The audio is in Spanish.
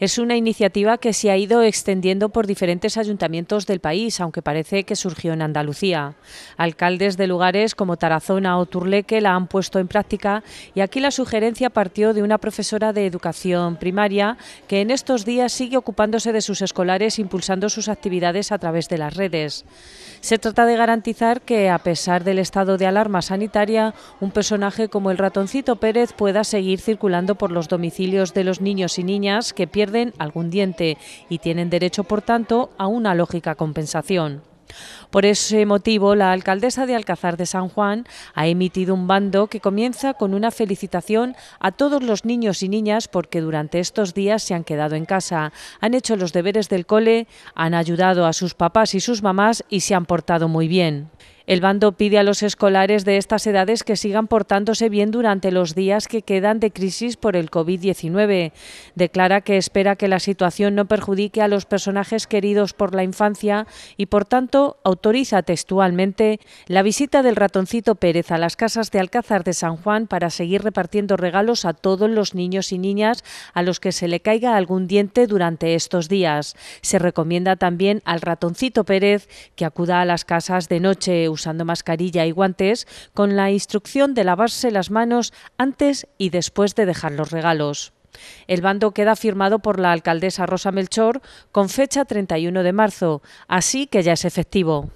Es una iniciativa que se ha ido extendiendo por diferentes ayuntamientos del país, aunque parece que surgió en Andalucía. Alcaldes de lugares como Tarazona o Turleque la han puesto en práctica y aquí la sugerencia partió de una profesora de educación primaria que en estos días sigue ocupándose de sus escolares impulsando sus actividades a través de las redes. Se trata de garantizar que, a pesar del estado de alarma sanitaria, un personaje como el ratoncito Pérez pueda seguir circulando por los domicilios de los niños y niñas que pierden algún diente y tienen derecho, por tanto, a una lógica compensación. Por ese motivo, la alcaldesa de Alcázar de San Juan ha emitido un bando que comienza con una felicitación a todos los niños y niñas porque durante estos días se han quedado en casa, han hecho los deberes del cole, han ayudado a sus papás y sus mamás y se han portado muy bien. El bando pide a los escolares de estas edades que sigan portándose bien durante los días que quedan de crisis por el COVID-19. Declara que espera que la situación no perjudique a los personajes queridos por la infancia y, por tanto, autoriza textualmente la visita del ratoncito Pérez a las casas de Alcázar de San Juan para seguir repartiendo regalos a todos los niños y niñas a los que se le caiga algún diente durante estos días. Se recomienda también al ratoncito Pérez que acuda a las casas de noche usando mascarilla y guantes, con la instrucción de lavarse las manos antes y después de dejar los regalos. El bando queda firmado por la alcaldesa Rosa Melchor con fecha 31 de marzo, así que ya es efectivo.